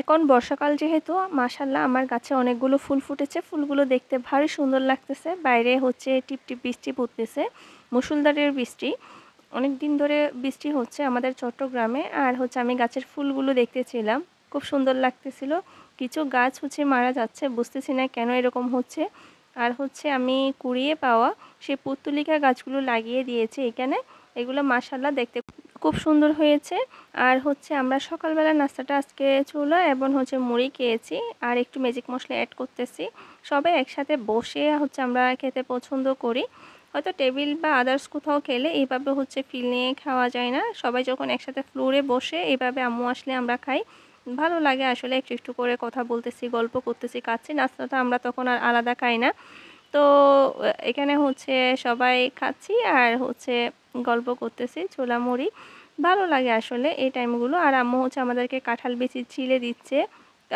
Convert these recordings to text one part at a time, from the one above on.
এখন বর্ষাকাল যেহেতু মাসাল্লাহ আমার গাছে অনেকগুলো ফুল ফুটেছে ফুলগুলো দেখতে ভারী সুন্দর লাগতেছে বাইরে হচ্ছে টিপ টিপ বৃষ্টি পড়তেছে মুসুলদারের বৃষ্টি অনেক দিন ধরে বৃষ্টি হচ্ছে আমাদের চট্টগ্রামে আর হচ্ছে আমি গাছের ফুলগুলো দেখতেছিলাম খুব সুন্দর লাগতেছিল কিছু গাছ হচ্ছে মারা যাচ্ছে বুঝতেছি না কেন এরকম হচ্ছে আর হচ্ছে আমি কুড়িয়ে পাওয়া সে পুতুলিকা গাছগুলো লাগিয়ে দিয়েছে এখানে এগুলো মাসাল্লাহ দেখতে খুব সুন্দর হয়েছে আর হচ্ছে আমরা সকালবেলা নাস্তাটা আজকে চুলো এবং হচ্ছে মুড়ি খেয়েছি আর একটু ম্যাজিক মশলা অ্যাড করতেছি সবাই একসাথে বসে হচ্ছে আমরা খেতে পছন্দ করি হয়তো টেবিল বা আদার্স কোথাও খেলে এইভাবে হচ্ছে ফিল নিয়ে খাওয়া যায় না সবাই যখন একসাথে ফ্লোরে বসে এইভাবে আম্মু আসলে আমরা খাই ভালো লাগে আসলে একটু একটু করে কথা বলতেছি গল্প করতেছি খাচ্ছি নাস্তাটা আমরা তখন আর আলাদা খাই না তো এখানে হচ্ছে সবাই খাচ্ছি আর হচ্ছে গল্প করতেছি ছোলা মুড়ি ভালো লাগে আসলে এই টাইমগুলো আর আম্মু হচ্ছে আমাদেরকে কাঁঠাল বিচি ছিলে দিচ্ছে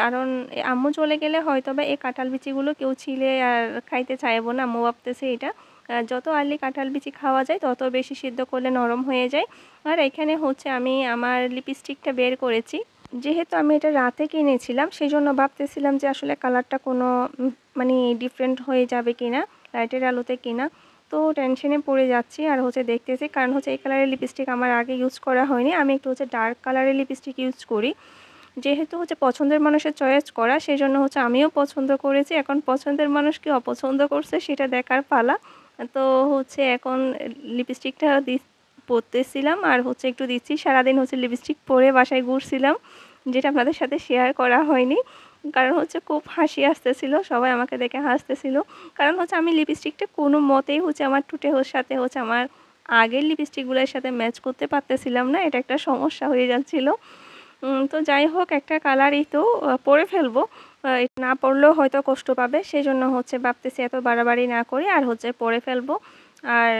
কারণ আম্মু চলে গেলে হয়তো বা এই কাঁঠাল বিচিগুলো কেউ ছিলে আর খাইতে চাইবো না আম্মু ভাবতেছে এটা যত আর্লি কাঁঠাল বিচি খাওয়া যায় তত বেশি সিদ্ধ করলে নরম হয়ে যায় আর এখানে হচ্ছে আমি আমার লিপস্টিকটা বের করেছি যেহেতু আমি এটা রাতে কিনেছিলাম সেই জন্য ভাবতেছিলাম যে আসলে কালারটা কোনো মানে ডিফারেন্ট হয়ে যাবে কিনা লাইটের আলোতে কিনা তো টেনশনে পড়ে যাচ্ছি আর হচ্ছে দেখতেছি কারণ হচ্ছে এই কালারের লিপস্টিক আমার আগে ইউজ করা হয়নি আমি একটু হচ্ছে ডার্ক কালারের লিপস্টিক ইউজ করি যেহেতু হচ্ছে পছন্দের মানুষের চয়েস করা সেই জন্য হচ্ছে আমিও পছন্দ করেছি এখন পছন্দের মানুষ কি অপছন্দ করছে সেটা দেখার পালা তো হচ্ছে এখন লিপস্টিকটা দি পরতেছিলাম আর হচ্ছে একটু দিচ্ছি সারাদিন হচ্ছে লিপস্টিক পরে বাসায় ঘুরছিলাম যেটা আপনাদের সাথে শেয়ার করা হয়নি কারণ হচ্ছে খুব হাসি আসতেছিল সবাই আমাকে দেখে হাসতেছিল কারণ হচ্ছে আমি লিপস্টিকটা কোনো মতেই হচ্ছে আমার টুটে সাথে হচ্ছে আমার আগের লিপস্টিকগুলোর সাথে ম্যাচ করতে পারতেছিলাম না এটা একটা সমস্যা হয়ে যাচ্ছিল তো যাই হোক একটা কালারই তো পরে ফেলবো না পড়লেও হয়তো কষ্ট পাবে সেই জন্য হচ্ছে ভাবতেছি এত বাড়াবাড়ি না করে আর হচ্ছে পরে ফেলবো আর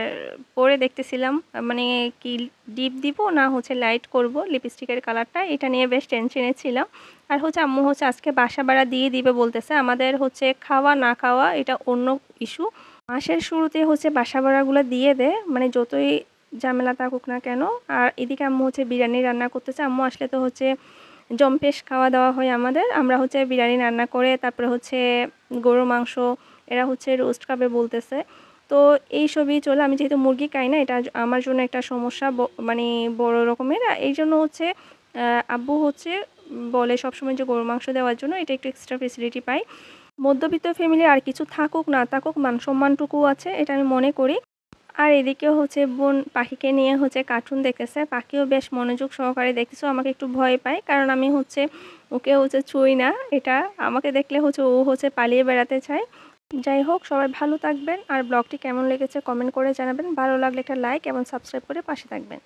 পরে দেখতেছিলাম মানে কি ডিপ দিব না হচ্ছে লাইট করব লিপস্টিকের কালারটা এটা নিয়ে বেশ টেনশনে ছিলাম আর হচ্ছে আম্মু হচ্ছে আজকে বাসা ভাড়া দিয়ে দিবে বলতেছে আমাদের হচ্ছে খাওয়া না খাওয়া এটা অন্য ইস্যু মাসের শুরুতে হচ্ছে বাসা ভাড়াগুলো দিয়ে দে মানে যতই ঝামেলা থাকুক না কেন আর এদিকে আম্মু হচ্ছে বিরিয়ানি রান্না করতেছে আম্মু আসলে তো হচ্ছে জম্পেশ খাওয়া দাওয়া হয় আমাদের আমরা হচ্ছে বিরিয়ানি রান্না করে তারপরে হচ্ছে গরু মাংস এরা হচ্ছে রোস্ট খাবে বলতেছে তো এই সবই চলে আমি যেহেতু মুরগি খাই না এটা আমার জন্য একটা সমস্যা মানে বড় রকমের এই জন্য হচ্ছে আব্বু হচ্ছে বলে সবসময় যে গরু মাংস দেওয়ার জন্য এটা একটু এক্সট্রা ফেসিলিটি পাই মধ্যবিত্ত ফ্যামিলি আর কিছু থাকুক না থাকুক মান সম্মানটুকু আছে এটা আমি মনে করি আর এদিকে হচ্ছে বোন পাখিকে নিয়ে হচ্ছে কার্টুন দেখেছে পাখিও বেশ মনোযোগ সহকারে দেখেছো আমাকে একটু ভয় পায় কারণ আমি হচ্ছে ওকে হচ্ছে ছুই না এটা আমাকে দেখলে হচ্ছে ও হচ্ছে পালিয়ে বেড়াতে চায় যাই হোক সবাই ভালো থাকবেন আর ব্লগটি কেমন লেগেছে কমেন্ট করে জানাবেন ভালো লাগলে একটা লাইক এবং সাবস্ক্রাইব করে পাশে থাকবেন